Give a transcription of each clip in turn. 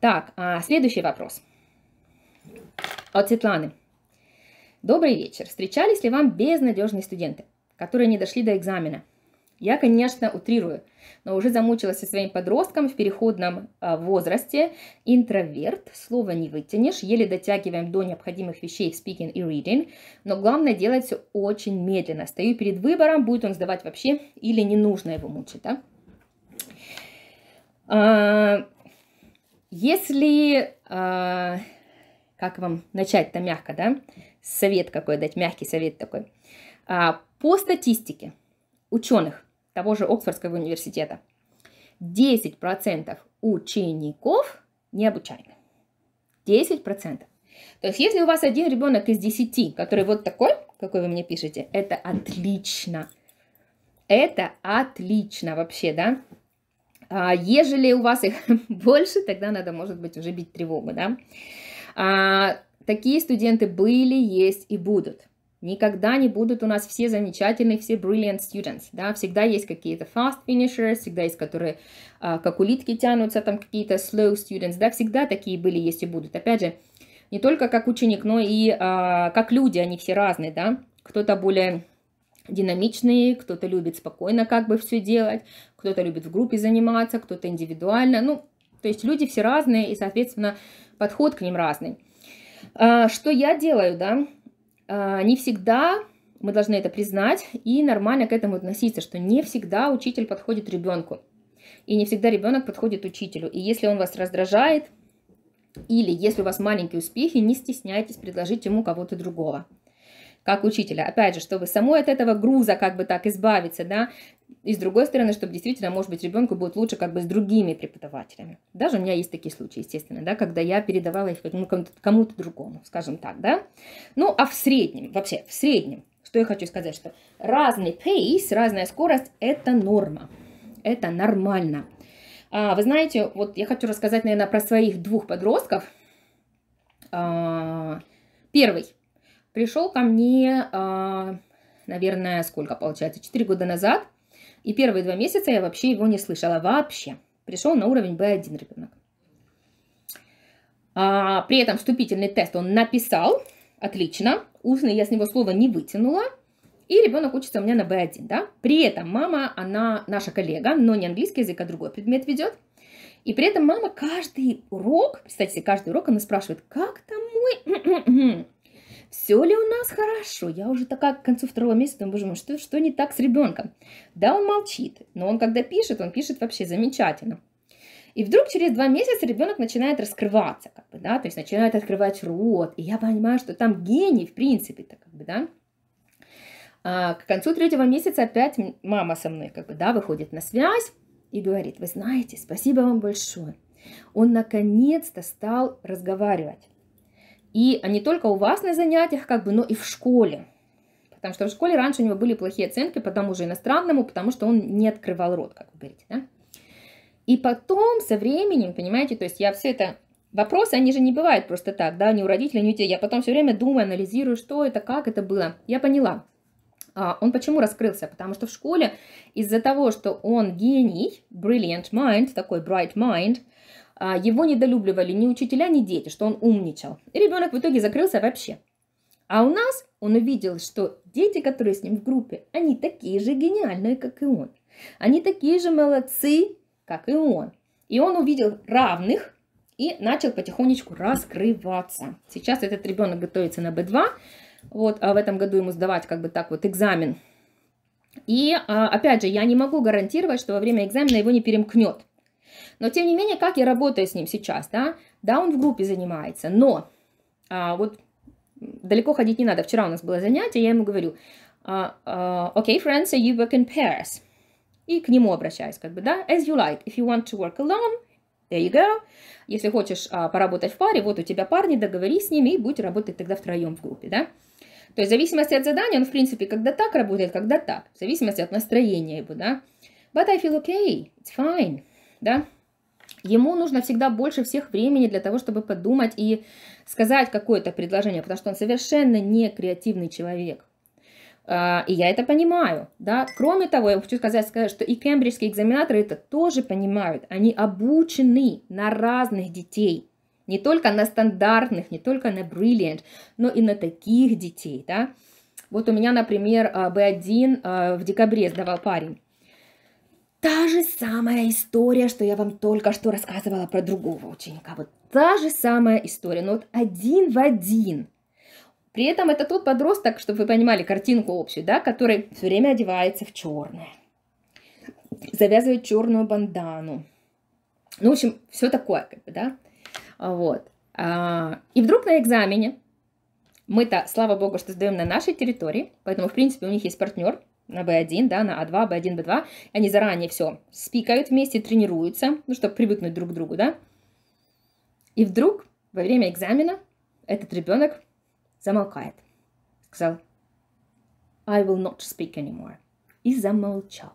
Так, а следующий вопрос от Светланы. Добрый вечер. Встречались ли вам безнадежные студенты, которые не дошли до экзамена? Я, конечно, утрирую, но уже замучилась со своим подростком в переходном а, возрасте. Интроверт, слова не вытянешь, еле дотягиваем до необходимых вещей в speaking и reading, но главное делать все очень медленно. Стою перед выбором, будет он сдавать вообще или не нужно его мучить, да? А, если, э, как вам начать-то мягко, да? Совет какой дать, мягкий совет такой. А, по статистике ученых того же Оксфордского университета 10% учеников необучаемы. обучаемы. 10%. То есть, если у вас один ребенок из 10, который вот такой, какой вы мне пишете, это отлично. Это отлично вообще, да? А, ежели у вас их больше, тогда надо, может быть, уже бить тревогу, да. А, такие студенты были, есть и будут. Никогда не будут у нас все замечательные, все brilliant students, да, всегда есть какие-то fast finishers, всегда есть, которые а, как улитки тянутся, там какие-то slow students, да, всегда такие были, есть и будут. Опять же, не только как ученик, но и а, как люди, они все разные, да, кто-то более динамичные, кто-то любит спокойно как бы все делать, кто-то любит в группе заниматься, кто-то индивидуально. Ну, то есть люди все разные, и, соответственно, подход к ним разный. А, что я делаю, да? А, не всегда мы должны это признать и нормально к этому относиться, что не всегда учитель подходит ребенку. И не всегда ребенок подходит учителю. И если он вас раздражает, или если у вас маленькие успехи, не стесняйтесь предложить ему кого-то другого как учителя. Опять же, чтобы самой от этого груза как бы так избавиться, да, и с другой стороны, чтобы действительно, может быть, ребенку будет лучше как бы с другими преподавателями. Даже у меня есть такие случаи, естественно, да, когда я передавала их кому-то, кому-то другому, скажем так, да. Ну, а в среднем, вообще, в среднем, что я хочу сказать, что разный пейс, разная скорость – это норма, это нормально. А, вы знаете, вот я хочу рассказать, наверное, про своих двух подростков. А, первый – пришел ко мне, а, наверное, сколько получается, 4 года назад. И первые два месяца я вообще его не слышала вообще. Пришел на уровень B1 ребенок. А, при этом вступительный тест он написал, отлично, устный я с него слова не вытянула, и ребенок учится у меня на B1, да. При этом мама, она наша коллега, но не английский язык, а другой предмет ведет. И при этом мама каждый урок, представьте себе, каждый урок она спрашивает, как там мой все ли у нас хорошо? Я уже такая к концу второго месяца, думаю, боже мой, что, что не так с ребенком? Да, он молчит, но он когда пишет, он пишет вообще замечательно. И вдруг через два месяца ребенок начинает раскрываться, как бы, да, то есть начинает открывать рот, и я понимаю, что там гений, в принципе, так как бы, да. А к концу третьего месяца опять мама со мной, как бы, да, выходит на связь и говорит, вы знаете, спасибо вам большое, он наконец-то стал разговаривать. И не только у вас на занятиях, как бы, но и в школе. Потому что в школе раньше у него были плохие оценки по тому же иностранному, потому что он не открывал рот, как вы говорите, да? И потом, со временем, понимаете, то есть я все это... Вопросы, они же не бывают просто так, да, ни у родителей, ни у тебя. Я потом все время думаю, анализирую, что это, как это было. Я поняла. А, он почему раскрылся? Потому что в школе из-за того, что он гений, brilliant mind, такой bright mind, а, его недолюбливали ни учителя, ни дети, что он умничал. И ребенок в итоге закрылся вообще. А у нас он увидел, что дети, которые с ним в группе, они такие же гениальные, как и он. Они такие же молодцы, как и он. И он увидел равных и начал потихонечку раскрываться. Сейчас этот ребенок готовится на B2, вот, а в этом году ему сдавать как бы так вот экзамен. И а, опять же, я не могу гарантировать, что во время экзамена его не перемкнет. Но тем не менее, как я работаю с ним сейчас, да, да, он в группе занимается, но а, вот далеко ходить не надо. Вчера у нас было занятие, я ему говорю, uh, uh, okay, friends, so you work in pairs. И к нему обращаюсь, как бы, да, as you like. If you want to work alone, there you go. Если хочешь uh, поработать в паре, вот у тебя парни, договорись с ними и будь работать тогда втроем в группе, да. То есть в зависимости от задания, он, в принципе, когда так работает, когда так. В зависимости от настроения его, да. But I feel okay, it's fine да, Ему нужно всегда больше всех времени для того, чтобы подумать и сказать какое-то предложение, потому что он совершенно не креативный человек. А, и я это понимаю, да. Кроме того, я хочу сказать, что и кембриджские экзаменаторы это тоже понимают. Они обучены на разных детей, не только на стандартных, не только на brilliant, но и на таких детей, да. Вот у меня, например, а, B1 а, в декабре сдавал парень та же самая история, что я вам только что рассказывала про другого ученика. Вот та же самая история, но вот один в один. При этом это тот подросток, чтобы вы понимали картинку общую, да, который все время одевается в черное, завязывает черную бандану. Ну, в общем, все такое, как бы, да. А, вот. А, и вдруг на экзамене, мы-то, слава богу, что сдаем на нашей территории, поэтому, в принципе, у них есть партнер, на B1, да, на A2, B1, B2. Они заранее все спикают вместе, тренируются, ну, чтобы привыкнуть друг к другу, да. И вдруг во время экзамена этот ребенок замолкает. Сказал, I will not speak anymore. И замолчал.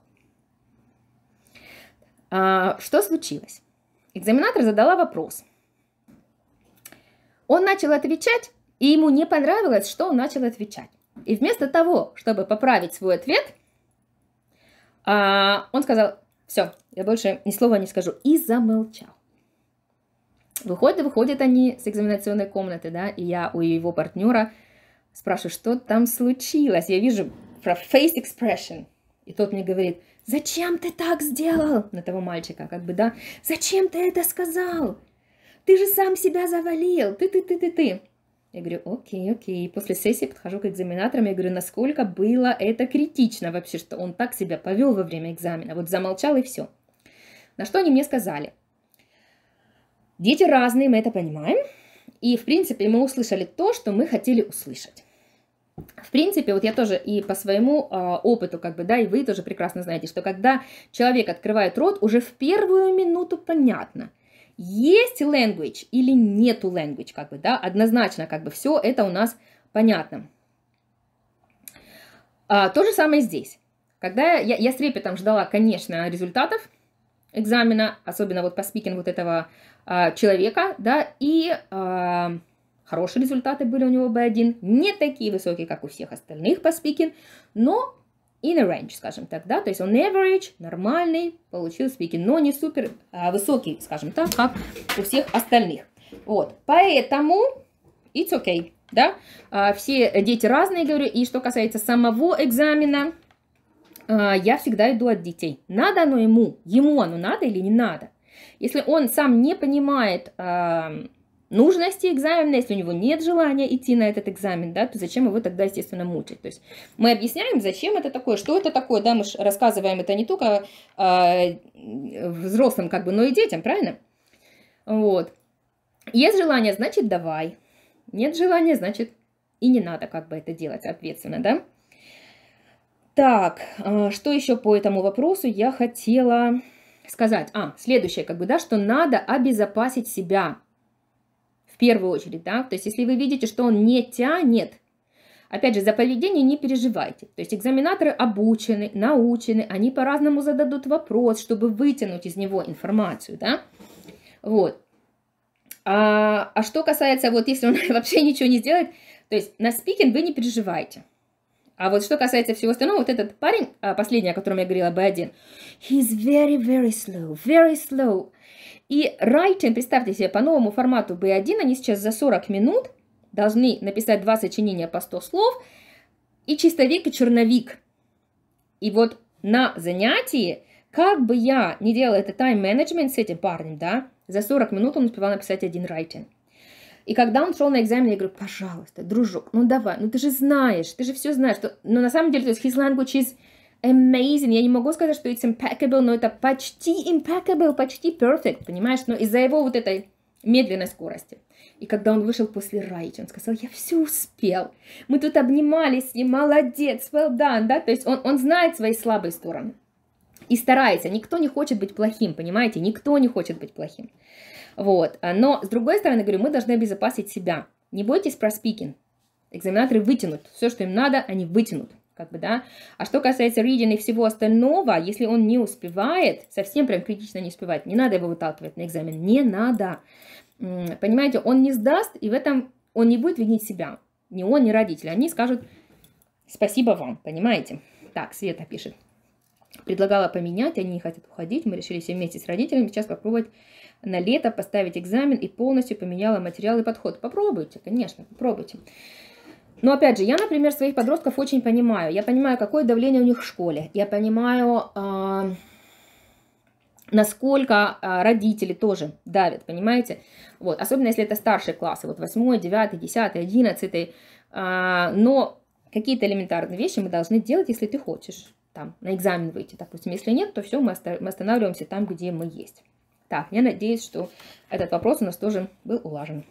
А, что случилось? Экзаменатор задала вопрос. Он начал отвечать, и ему не понравилось, что он начал отвечать. И вместо того, чтобы поправить свой ответ, а, он сказал, все, я больше ни слова не скажу, и замолчал. Выходят, выходят они с экзаменационной комнаты, да, и я у его партнера спрашиваю, что там случилось. Я вижу про face expression, и тот мне говорит, зачем ты так сделал? На того мальчика, как бы, да, зачем ты это сказал? Ты же сам себя завалил, ты-ты-ты-ты-ты. Я говорю, окей, окей. и После сессии подхожу к экзаменаторам, я говорю, насколько было это критично вообще, что он так себя повел во время экзамена. Вот замолчал и все. На что они мне сказали? Дети разные, мы это понимаем. И, в принципе, мы услышали то, что мы хотели услышать. В принципе, вот я тоже и по своему э, опыту, как бы, да, и вы тоже прекрасно знаете, что когда человек открывает рот, уже в первую минуту понятно – есть language или нету language, как бы, да, однозначно, как бы, все это у нас понятно. А, то же самое здесь. Когда я, я с репетом ждала, конечно, результатов экзамена, особенно вот по спикингу вот этого а, человека, да, и а, хорошие результаты были у него B1, не такие высокие, как у всех остальных по спикингу, но in a range, скажем так, да, то есть он average, нормальный, получил speaking, но не супер а высокий, скажем так, как у всех остальных. Вот, поэтому it's okay, да, а, все дети разные, говорю, и что касается самого экзамена, а, я всегда иду от детей. Надо оно ему, ему оно надо или не надо? Если он сам не понимает, а, нужности экзамена, если у него нет желания идти на этот экзамен, да, то зачем его тогда, естественно, мучить? То есть мы объясняем, зачем это такое, что это такое, да, мы же рассказываем это не только э, взрослым, как бы, но и детям, правильно? Вот. Есть желание, значит, давай. Нет желания, значит, и не надо как бы это делать, ответственно, да? Так, э, что еще по этому вопросу я хотела сказать? А, следующее, как бы, да, что надо обезопасить себя в первую очередь, да, то есть если вы видите, что он не тянет, опять же, за поведение не переживайте, то есть экзаменаторы обучены, научены, они по-разному зададут вопрос, чтобы вытянуть из него информацию, да, вот. А, а что касается, вот если он вообще ничего не сделает, то есть на спикинг вы не переживайте, а вот что касается всего остального, вот этот парень, а, последний, о котором я говорила, B1, he's very, very slow, very slow. И writing, представьте себе, по новому формату B1 они сейчас за 40 минут должны написать два сочинения по 100 слов, и чистовик, и черновик. И вот на занятии, как бы я не делала это тайм-менеджмент с этим парнем, да, за 40 минут он успевал написать один writing. И когда он шел на экзамен, я говорю, пожалуйста, дружок, ну давай, ну ты же знаешь, ты же все знаешь. Что... ну на самом деле, то есть his language is amazing. Я не могу сказать, что it's impeccable, но это почти impeccable, почти perfect, понимаешь? Но из-за его вот этой медленной скорости. И когда он вышел после Райчи, он сказал, я все успел. Мы тут обнимались, и молодец, well done, да? То есть он, он знает свои слабые стороны. И старается. Никто не хочет быть плохим, понимаете? Никто не хочет быть плохим. Вот. А, но, с другой стороны, говорю, мы должны обезопасить себя. Не бойтесь про спикинг. Экзаменаторы вытянут. Все, что им надо, они вытянут. Как бы, да? А что касается reading и всего остального, если он не успевает, совсем прям критично не успевает, не надо его выталкивать на экзамен. Не надо. Понимаете, он не сдаст, и в этом он не будет винить себя. Ни он, ни родители. Они скажут спасибо вам, понимаете? Так, Света пишет. Предлагала поменять, они не хотят уходить. Мы решили все вместе с родителями сейчас попробовать на лето поставить экзамен и полностью поменяла материал и подход. Попробуйте, конечно, попробуйте. Но опять же, я, например, своих подростков очень понимаю. Я понимаю, какое давление у них в школе. Я понимаю, а, насколько а, родители тоже давят, понимаете? Вот, особенно если это старшие классы, вот 8, 9, 10, 11. Но какие-то элементарные вещи мы должны делать, если ты хочешь там на экзамен выйти, допустим. Если нет, то все, мы останавливаемся там, где мы есть. Так, я надеюсь, что этот вопрос у нас тоже был улажен.